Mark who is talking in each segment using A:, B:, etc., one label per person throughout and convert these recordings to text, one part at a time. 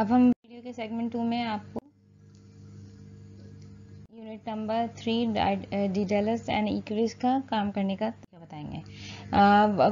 A: अब हम वीडियो के सेगमेंट टू में आपको unit number three Daedalus and Icarus का काम करने का बताएंगे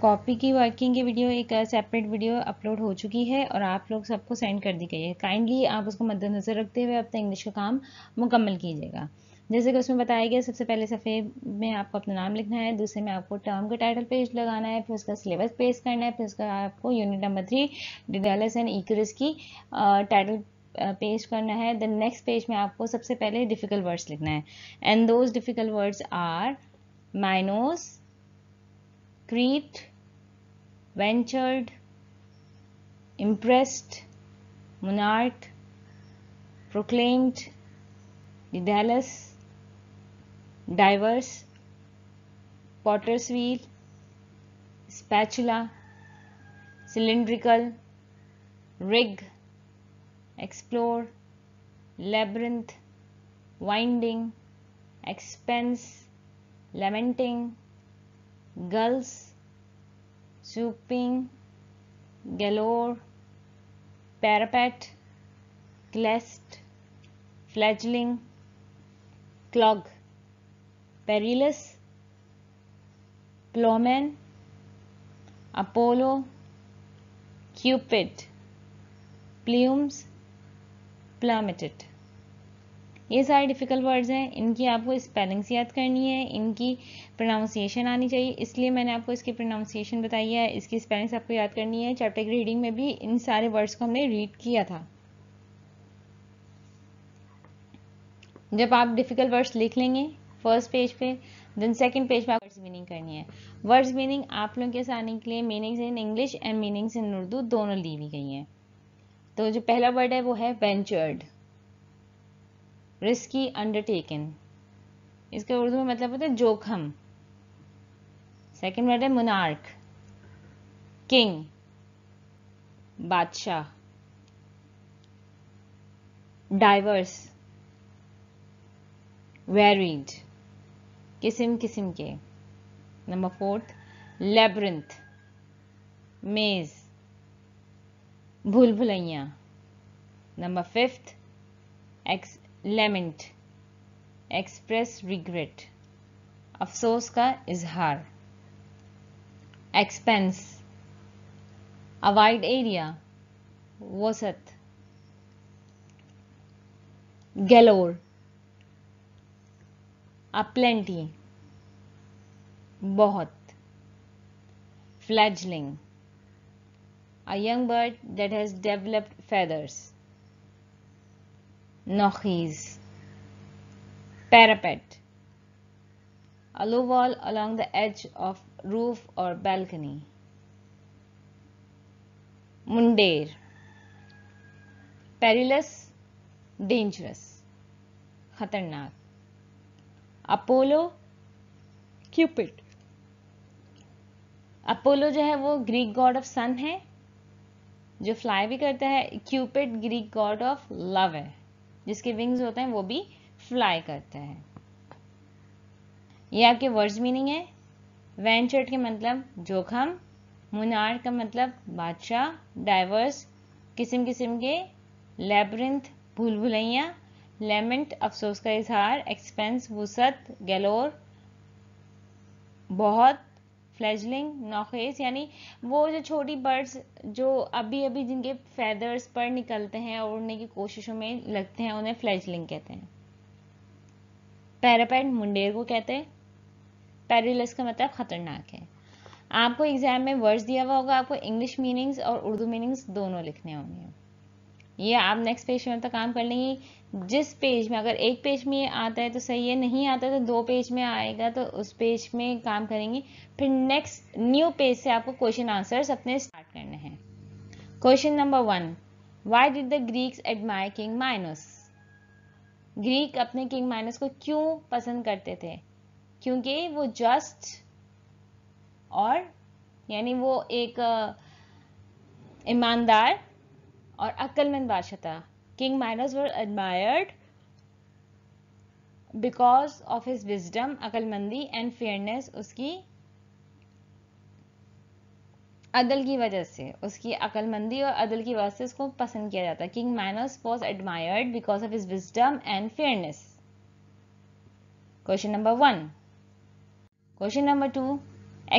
A: कॉपी uh, की वर्किंग की वीडियो एक सेपरेट वीडियो अपलोड हो चुकी है और आप लोग सबको सेंड कर दी गई है काइंडली आप उसको मद्देनजर रखते हुए अपना इंग्लिश का काम मुकम्मल कीजिएगा जैसे कि उसमें बताया गया सबसे पहले सफ़ेद में आपको अपना नाम लिखना है दूसरे में आपको टर्म का टाइटल पेज लगाना है फिर उसका सिलेबस पेज करना है फिर उसका आपको unit number three Daedalus and Icarus की टाइटल पेज करना है देन नेक्स्ट पेज में आपको सबसे पहले डिफ़िकल्ट वर्ड्स लिखना है and those difficult words are Minos Crete ventured impressed monarch proclaimed, Daedalus diverse, potter's wheel, spatula, cylindrical, rig, explore, labyrinth, winding, expense, lamenting, gulls, swooping, galore, parapet, glest, fledgling, clog. Perilous ploughmen Apollo Cupid plumes plummeted ये सारे difficult words हैं इनकी आपको spellings याद करनी है इनकी pronunciation आनी चाहिए इसलिए मैंने आपको इसकी प्रोनाउंसिएशन बताई है इसकी स्पेलिंग्स आपको याद करनी है चैप्टर की रीडिंग में भी इन सारे वर्ड्स को हमने रीड किया था जब आप डिफ़िकल्ट वर्ड्स लिख लेंगे फर्स्ट पेज पे देन सेकंड पेज पे आप वर्ड्स मीनिंग करनी है वर्ड्स मीनिंग आप लोगों के आने के लिए meanings in English and meanings in Urdu दोनों ली हुई गई हैं तो जो पहला वर्ड है वो है वेंचर्ड रिस्की अंडरटेकन इसका उर्दू में मतलब होता है जोखम सेकेंड वर्ड है मुनार्क किंग बादशाह डाइवर्स वेरीड किस्म किस्म के नंबर फोर्थ लेबरिंथ मेज भूल भुलैया नंबर फिफ्थ एक्स लेमेंट एक्सप्रेस रिग्रेट अफसोस का इजहार एक्सपेंस अवॉइड एरिया वसत गैलोर aplenty, बहुत, fledgling, a young bird that has developed feathers, nochis, parapet, a low wall along the edge of roof or balcony, mundair, perilous, dangerous, khatarnak. Apollo Cupid Apollo जो है वो Greek god of सन है जो fly भी करता है Cupid Greek god of love है जिसके विंग्स होते हैं वो भी फ्लाई करता है ये आपके वर्ड्स मीनिंग है वेंचर्ड के मतलब जोखम मुनार का मतलब बादशाह डाइवर्स किस्म किस्म के लेबरिंथ भूल भुलैया लेमेंट अफसोस का इजहार एक्सपेंस वसत गैलोर बहुत फ्लैजलिंग नौखेज यानी वो जो छोटी बर्ड्स जो अभी अभी जिनके फैदर्स पर निकलते हैं और उड़ने की कोशिशों में लगते हैं उन्हें फ्लैजलिंग कहते हैं पैरापेट मुंडेर को कहते हैं पेरिलस का मतलब खतरनाक है आपको एग्जाम में वर्ड्स दिया हुआ होगा आपको इंग्लिश मीनिंग्स और उर्दू मीनिंग्स दोनों लिखने होंगे ये आप नेक्स्ट पेज में तक काम कर लेंगे जिस पेज में अगर एक पेज में आता है तो सही है नहीं आता तो दो पेज में आएगा तो उस पेज में काम करेंगे फिर नेक्स्ट न्यू पेज से आपको क्वेश्चन आंसर्स अपने स्टार्ट करने हैं question number one why did the Greeks admire king Minos Greek अपने किंग माइनस को क्यों पसंद करते थे क्योंकि वो जस्ट और यानी वो एक ईमानदार और अक्लमंद बादशाह था King Minos were admired because of his wisdom, अकलमंदी and fairness उसकी अदल की वजह से उसकी अकलमंदी और अदल की वजह से उसको पसंद किया जाता है king Minos was admired because of his wisdom and fairness question number one question number two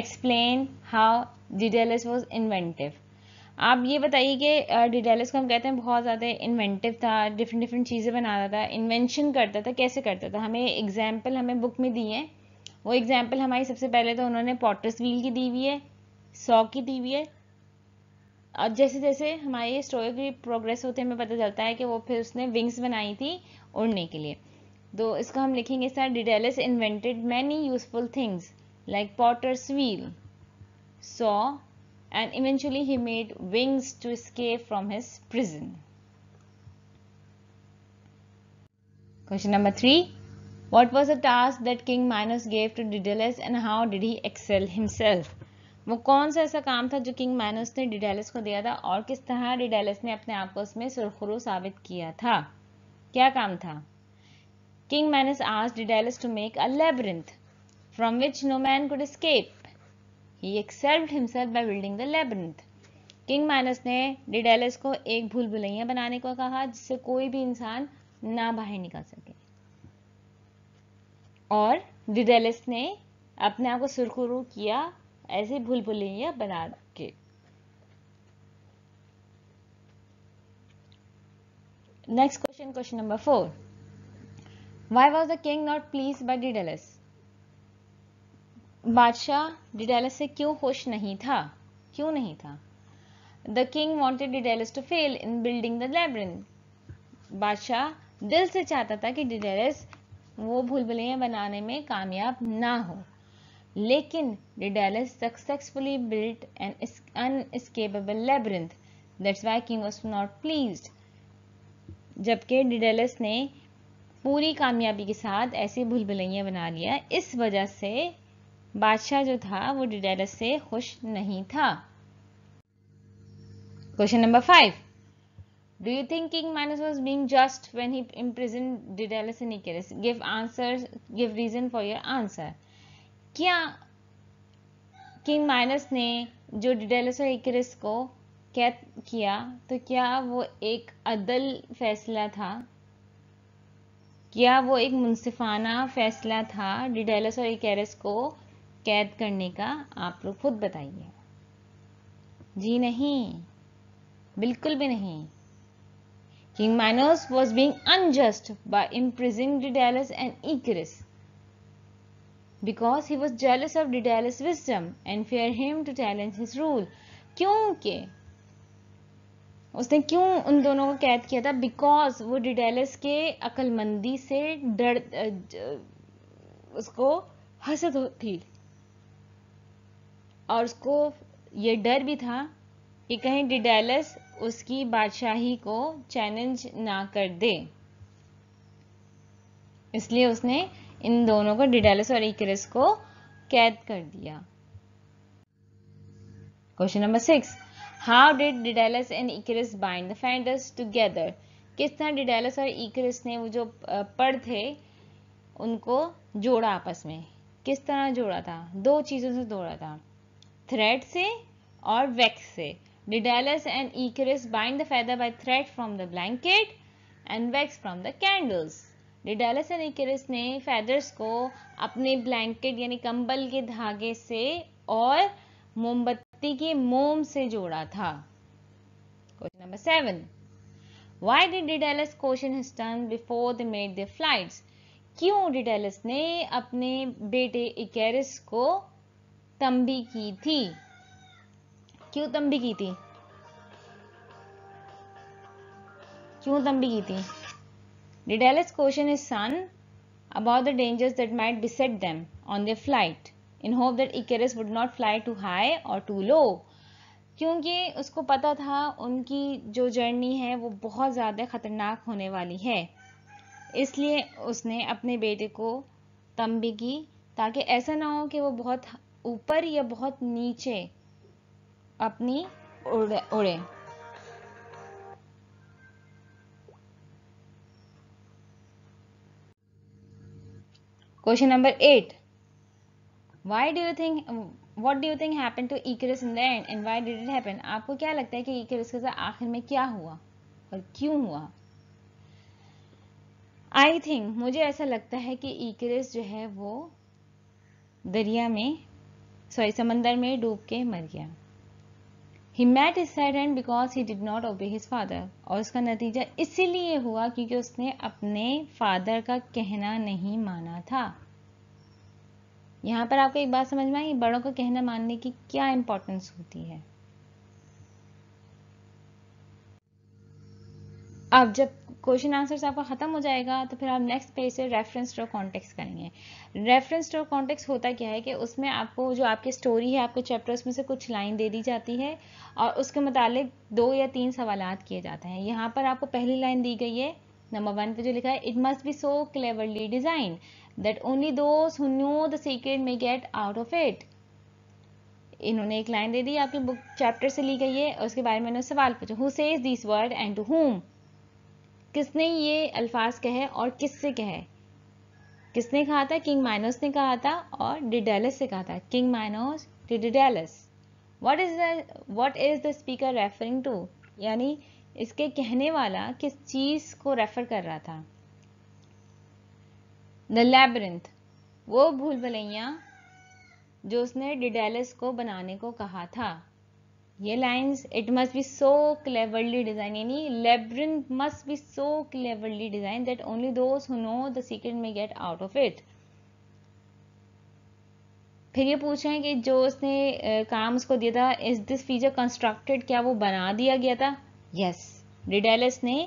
A: explain how Daedalus was inventive आप ये बताइए कि डिटेल्स को हम कहते हैं बहुत ज़्यादा इन्वेंटिव था डिफरेंट डिफरेंट चीज़ें बनाता था इन्वेंशन करता था कैसे करता था हमें एग्जाम्पल हमें बुक में दी है वो एग्जाम्पल हमारी सबसे पहले तो उन्होंने पॉटर्स व्हील की दी हुई है सौ की दी हुई है और जैसे जैसे हमारी स्टोरी की प्रोग्रेस होते हमें पता चलता है कि वो फिर उसने विंग्स बनाई थी उड़ने के लिए तो इसको हम लिखेंगे sir Daedalus invented many useful things like potter's wheel so and eventually he made wings to escape from his prison. Question number 3. What was the task that King Minos gave to Daedalus and how did he excel himself? वो कौन सा ऐसा काम था जो king Minos ने Daedalus को दिया था और किस तरह डिडेलस ने अपने आप को उसमें सुरखुरु साबित किया था क्या काम था किंग माइनस आज Daedalus to make a labyrinth from which no man could escape he excelled himself by building the labyrinth king Minos ने डिडेलस को एक भूल भुलैया बनाने को कहा जिससे कोई भी इंसान ना बाहर निकल सके और डिडेलस ने अपने आप को सुरखुरु किया ऐसे भूल भुलैया बना के next question question number four why was the king not pleased by daedalus बादशाह डिडेलस से क्यों खुश नहीं था क्यों नहीं था the king wanted Daedalus to fail in building the labyrinth बादशाह दिल से चाहता था कि डिडेलस वो भूलभुलैया बनाने में कामयाब ना हो लेकिन Daedalus successfully built an unescapable labyrinth that's why king was not pleased जबकि डिडेलस ने पूरी कामयाबी के साथ ऐसी भूलभुलैया बना लिया इस वजह से बादशाह जो था वो डिडेलस से खुश नहीं था question number five Do you think King Minos was being just when he imprisoned Daedalus and Icarus? Give answers. Give reason for your answer. क्या किंग माइनस ने जो डिडेलस और इकरस को कैद किया तो क्या वो एक अदल फैसला था क्या वो एक मुनसिफाना फैसला था डिडेलस और इकरस को कैद करने का आप लोग खुद बताइए जी नहीं बिल्कुल भी नहीं king Minos was being unjust by imprisoning Daedalus and Icarus because he was jealous of Daedalus wisdom and fear him to challenge his rule क्योंकि उसने क्यों उन दोनों को कैद किया था बिकॉज वो डिडेलस के अकलमंदी से डर उसको हसद थी और उसको ये डर भी था कि कहीं डिडेलस उसकी बादशाही को चैलेंज ना कर दे इसलिए उसने इन दोनों को डिडेलस और इक्रिस को कैद कर दिया question number six how did Daedalus and Icarus bind the feathers together किस तरह डिडेलस और इक्रिस ने वो जो पढ़ थे उनको जोड़ा आपस में किस तरह जोड़ा था दो चीज़ों से जोड़ा था थ्रेड से और वैक्स से Daedalus and Icarus bind the feather by thread from the blanket and wax from the candles Daedalus and Icarus ने फैदर्स को अपने ब्लैंकेट यानी कंबल के धागे से और मोमबत्ती के मोम से जोड़ा था question number seven Why did Didelis caution his son before they made their flights? क्यों Didelis ने अपने बेटे Icarus को तंबी की थी क्यों तंबी की थी क्यों तंबी की थी did question is son about the dangers that might beset them on the flight in hope that Icarus would not fly too high or too low क्योंकि उसको पता था उनकी जो जर्नी है वो बहुत ज़्यादा ख़तरनाक होने वाली है इसलिए उसने अपने बेटे को तंबी की ताकि ऐसा ना हो कि वो बहुत ऊपर या बहुत नीचे अपनी उड़े उड़े question number eight why do you think what do you think happen to Icarus in the end and why did it happen आपको क्या लगता है कि इक्रिस के साथ आखिर में क्या हुआ और क्यों हुआ आई थिंक मुझे ऐसा लगता है कि इक्रिस जो है वो दरिया में सॉरी समंदर में डूब के मर गया he met his side and because he did not obey his father और उसका नतीजा इसीलिए हुआ क्योंकि उसने अपने फादर का कहना नहीं माना था यहाँ पर आपको एक बात समझ में आई बड़ों का कहना मानने की क्या इंपॉर्टेंस होती है अब जब क्वेश्चन आंसर्स आपका खत्म हो जाएगा तो फिर आप नेक्स्ट पेज से रेफरेंस टू कॉन्टेक्स करेंगे रेफरेंस टू कॉन्टेक्स होता क्या है कि उसमें आपको जो आपकी स्टोरी है आपके चैप्टर उसमें से कुछ लाइन दे दी जाती है और उसके मुतालिक दो या तीन सवाल किए जाते हैं यहाँ पर आपको पहली लाइन दी गई है नंबर वन पे जो लिखा है it must be so cleverly design that only those who know the secret may get out of it इन्होंने एक लाइन दे दी आपकी बुक चैप्टर से ली गई है और उसके बारे में सवाल पूछा who says this word and to whom किसने ये अल्फाज कहे और किससे कहे किसने कहा था किंग माइनोस ने कहा था और डिडेलस से कहा था king Minos Daedalus what is the what is the speaker referring to यानी इसके कहने वाला किस चीज को रेफर कर रहा था द लेबरिंथ वो भूल भलैया जो उसने डिडेलस को बनाने को कहा था ये lines it must be so cleverly design यानी labyrinth must be so cleverly design that only those who know the secret may get out of it फिर ये पूछ रहे हैं कि जो उसने काम उसको दिया था इज दिस फीचर कंस्ट्रक्टेड क्या वो बना दिया गया था यस रिडेलस ने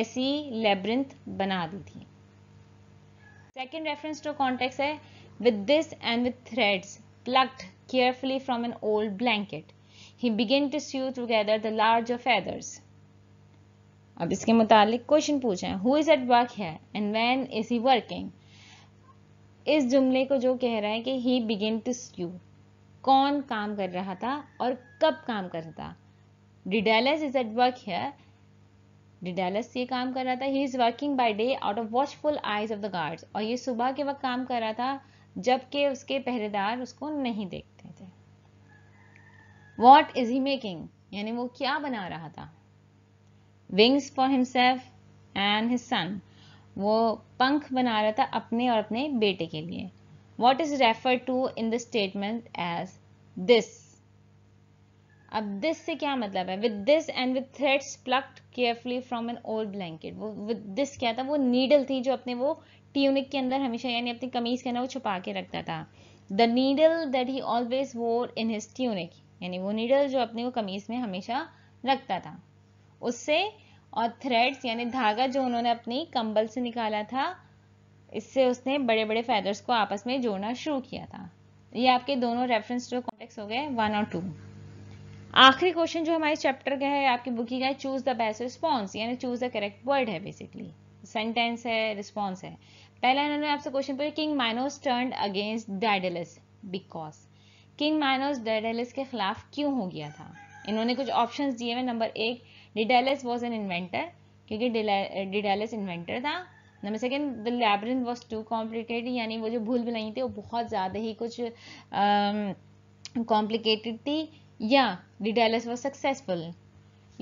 A: ऐसी लेबरिंथ बना दी थी सेकेंड रेफरेंस टू कॉन्टेक्स है with this and with threads plucked carefully from an old blanket he began to sew together the large feathers अब इसके मुतालिक क्वेश्चन पूछे हु इज एट वर्क है and when is he working इस जुमले को जो कह रहा है कि ही बिगिन टू स्यू कौन काम कर रहा था और कब काम कर रहा था डिडेलस इज एट वर्क है डिडेलस ये काम कर रहा था he is working by day out of watchful eyes of the guards और ये सुबह के वक्त काम कर रहा था जबकि उसके पहरेदार उसको नहीं देखते वॉट इज ही मेकिंग यानी वो क्या बना रहा था wings for himself and his son वो पंख बना रहा था अपने और अपने बेटे के लिए what is refer to in the statement as this अब दिस से क्या मतलब है with this and with threads plucked carefully from an old blanket वो विद दिस क्या था वो नीडल थी जो अपने वो ट्यूनिक के अंदर हमेशा यानी अपनी कमीज के अंदर वो छुपा के रखता था the needle that he always wore in his tunic यानी वो नीडल जो अपने वो कमीज में हमेशा रखता था उससे और थ्रेड्स यानी धागा जो उन्होंने अपनी कंबल से निकाला था इससे उसने बड़े बड़े फैदर्स को आपस में जोड़ना शुरू किया था ये आपके दोनों रेफरेंस जो कॉन्टेक्स हो गए वन और टू आखिरी क्वेश्चन जो हमारे चैप्टर का है आपकी बुक ही का चूज द बेस्ट रिस्पॉन्स यानी चूज द करेक्ट वर्ड है बेसिकली सेंटेंस है रिस्पॉन्स है पहला इन्होंने आपसे क्वेश्चन पूछा king Minos turn against Daedalus because king Minos Daedalus के खिलाफ क्यों हो गया था इन्होंने कुछ ऑप्शंस दिए हुए नंबर एक डिडेलिस वॉज एन इन्वेंटर क्योंकि डिडेलिस इन्वेंटर था number second the labyrinth was too complicated यानी वो जो भूल नहीं थी वो बहुत ज़्यादा ही कुछ कॉम्प्लिकेटेड थी या डिडेलस वॉज सक्सेसफुल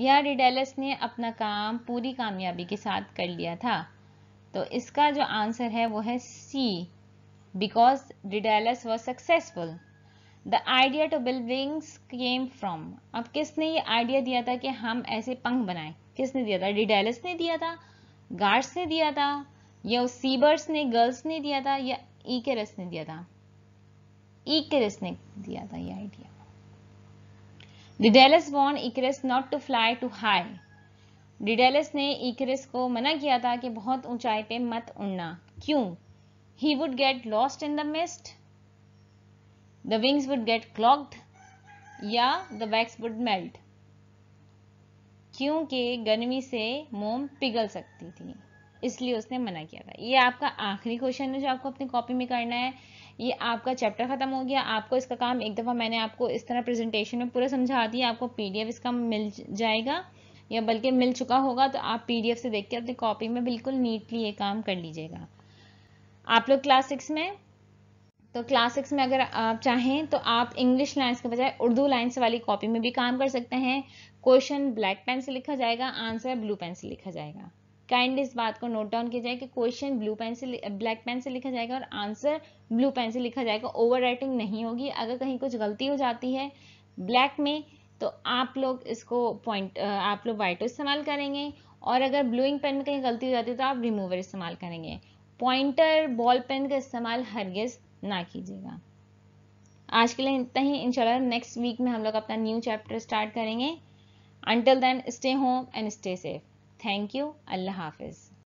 A: या डिडेलस ने अपना काम पूरी कामयाबी के साथ कर लिया था तो इसका जो आंसर है वो है C because Daedalus was successful the idea to build wings came from अब किसने ये आइडिया दिया था कि हम ऐसे पंख बनाए किसने दिया था डिडेलिस ने दिया था गार्ड्स ने दिया था या सीबर्स ने गर्ल्स ने दिया था या ईकेरस ने दिया था ईकेरस ने दिया था ये आइडिया डिडेलस वॉन Icarus not to fly too high Daedalus ने इकेरस को मना किया था कि बहुत ऊंचाई पे मत उड़ना क्यों he would get lost in the mist the wings would get clogged या the wax would मेल्ट क्योंकि गर्मी से मोम पिघल सकती थी इसलिए उसने मना किया था ये आपका आखिरी क्वेश्चन है जो आपको अपनी कॉपी में करना है ये आपका चैप्टर खत्म हो गया आपको इसका काम एक दफ़ा मैंने आपको इस तरह प्रेजेंटेशन में पूरा समझा दिया आपको पीडीएफ इसका मिल जाएगा या बल्कि मिल चुका होगा तो आप पीडीएफ से देख के अपनी कॉपी में बिल्कुल नीटली ये काम कर लीजिएगा आप लोग क्लास सिक्स में तो क्लास सिक्स में अगर आप चाहें तो आप इंग्लिश लाइन्स के बजाय उर्दू लाइन्स वाली कॉपी में भी काम कर सकते हैं क्वेश्चन ब्लैक पेन से लिखा जाएगा आंसर ब्लू पेन से लिखा जाएगा काइंड इस बात को नोट डाउन किया जाए कि क्वेश्चन ब्लू पेन से ब्लैक पेन से लिखा जाएगा और आंसर ब्लू पेन से लिखा जाएगा ओवर राइटिंग नहीं होगी अगर कहीं कुछ गलती हो जाती है ब्लैक में तो आप लोग इसको पॉइंट आप लोग वाइटो इस्तेमाल करेंगे और अगर ब्लूइंग पेन में कहीं गलती हो जाती है तो आप रिमूवर इस्तेमाल करेंगे पॉइंटर बॉल पेन का इस्तेमाल हरगिज़ ना कीजिएगा आज के लिए इतना ही इंशाल्लाह नेक्स्ट वीक में हम लोग अपना न्यू चैप्टर स्टार्ट करेंगे until then stay home and stay safe thank you अल्लाह हाफिज़